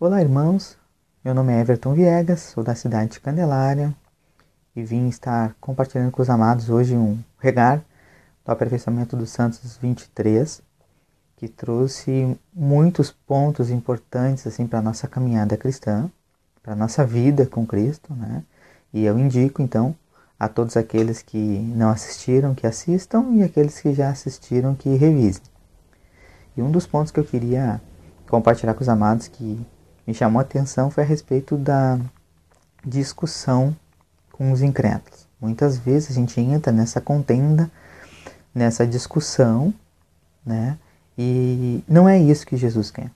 Olá, irmãos. Meu nome é Everton Viegas, sou da cidade de Candelária e vim estar compartilhando com os amados hoje um regar do aperfeiçoamento dos Santos 23, que trouxe muitos pontos importantes assim para nossa caminhada cristã, para nossa vida com Cristo, né? E eu indico então a todos aqueles que não assistiram que assistam e aqueles que já assistiram que revisem. E um dos pontos que eu queria compartilhar com os amados que me chamou a atenção foi a respeito da discussão com os incrédulos. Muitas vezes a gente entra nessa contenda, nessa discussão, né? E não é isso que Jesus quer.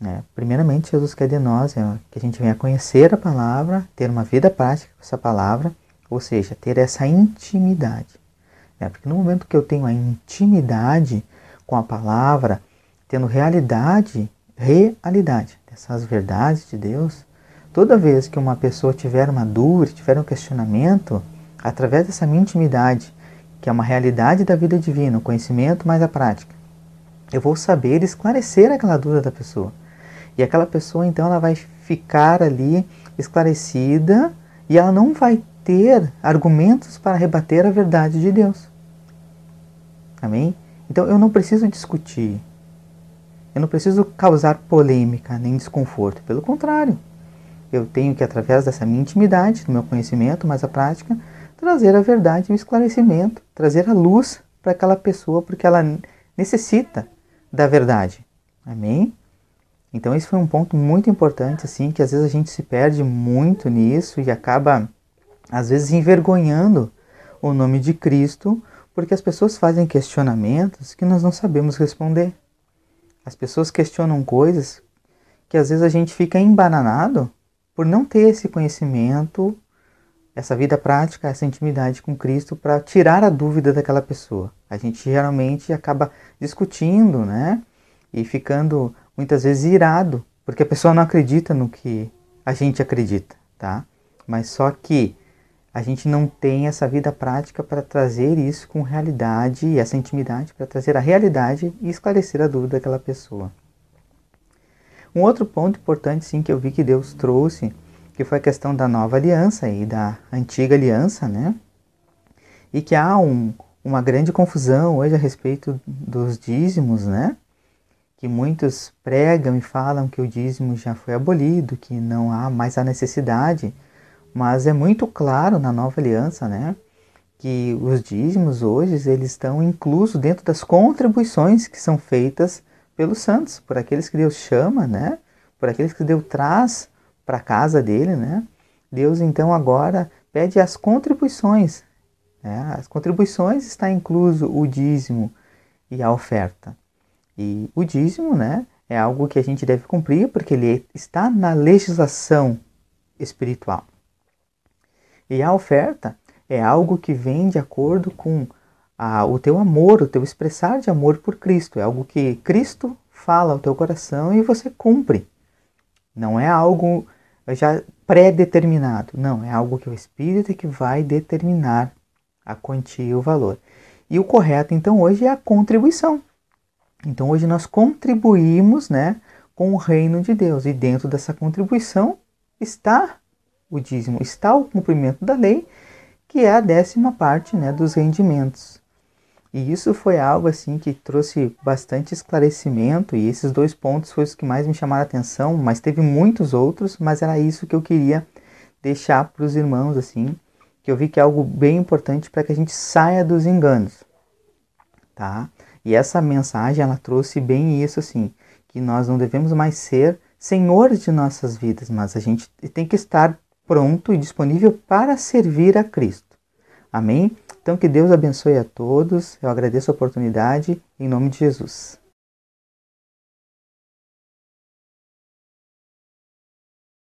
Né? Primeiramente, Jesus quer de nós é que a gente venha conhecer a palavra, ter uma vida prática com essa palavra, ou seja, ter essa intimidade. Né? Porque no momento que eu tenho a intimidade com a palavra, tendo realidade, realidade, essas verdades de Deus, toda vez que uma pessoa tiver uma dúvida, tiver um questionamento, através dessa minha intimidade, que é uma realidade da vida divina, o conhecimento mais a prática, eu vou saber esclarecer aquela dúvida da pessoa. E aquela pessoa então ela vai ficar ali esclarecida e ela não vai ter argumentos para rebater a verdade de Deus. Amém? Então eu não preciso discutir, eu não preciso causar polêmica nem desconforto, pelo contrário. Eu tenho que, através dessa minha intimidade, do meu conhecimento, mais a prática, trazer a verdade o esclarecimento, trazer a luz para aquela pessoa, porque ela necessita da verdade. Amém? Então esse foi um ponto muito importante, assim, que às vezes a gente se perde muito nisso e acaba, às vezes, envergonhando o nome de Cristo, porque as pessoas fazem questionamentos que nós não sabemos responder. As pessoas questionam coisas que às vezes a gente fica embananado por não ter esse conhecimento, essa vida prática, essa intimidade com Cristo para tirar a dúvida daquela pessoa. A gente geralmente acaba discutindo, né? E ficando muitas vezes irado, porque a pessoa não acredita no que a gente acredita, tá? Mas só que a gente não tem essa vida prática para trazer isso com realidade e essa intimidade para trazer a realidade e esclarecer a dúvida daquela pessoa. Um outro ponto importante sim que eu vi que Deus trouxe, que foi a questão da nova aliança e da antiga aliança, né? E que há um, uma grande confusão hoje a respeito dos dízimos, né? Que muitos pregam e falam que o dízimo já foi abolido, que não há mais a necessidade mas é muito claro na nova aliança, né? Que os dízimos hoje eles estão inclusos dentro das contribuições que são feitas pelos santos, por aqueles que Deus chama, né? Por aqueles que Deus traz para a casa dele, né? Deus então agora pede as contribuições. Né? As contribuições está incluso o dízimo e a oferta. E o dízimo, né? É algo que a gente deve cumprir porque ele está na legislação espiritual. E a oferta é algo que vem de acordo com a, o teu amor, o teu expressar de amor por Cristo. É algo que Cristo fala ao teu coração e você cumpre. Não é algo já pré-determinado. Não, é algo que o Espírito é que vai determinar a quantia e o valor. E o correto, então, hoje é a contribuição. Então, hoje nós contribuímos né, com o reino de Deus. E dentro dessa contribuição está o dízimo está o cumprimento da lei, que é a décima parte né, dos rendimentos. E isso foi algo assim que trouxe bastante esclarecimento e esses dois pontos foram os que mais me chamaram a atenção, mas teve muitos outros, mas era isso que eu queria deixar para os irmãos assim, que eu vi que é algo bem importante para que a gente saia dos enganos, tá? E essa mensagem ela trouxe bem isso assim, que nós não devemos mais ser senhores de nossas vidas, mas a gente tem que estar pronto e disponível para servir a Cristo. Amém? Então, que Deus abençoe a todos. Eu agradeço a oportunidade, em nome de Jesus.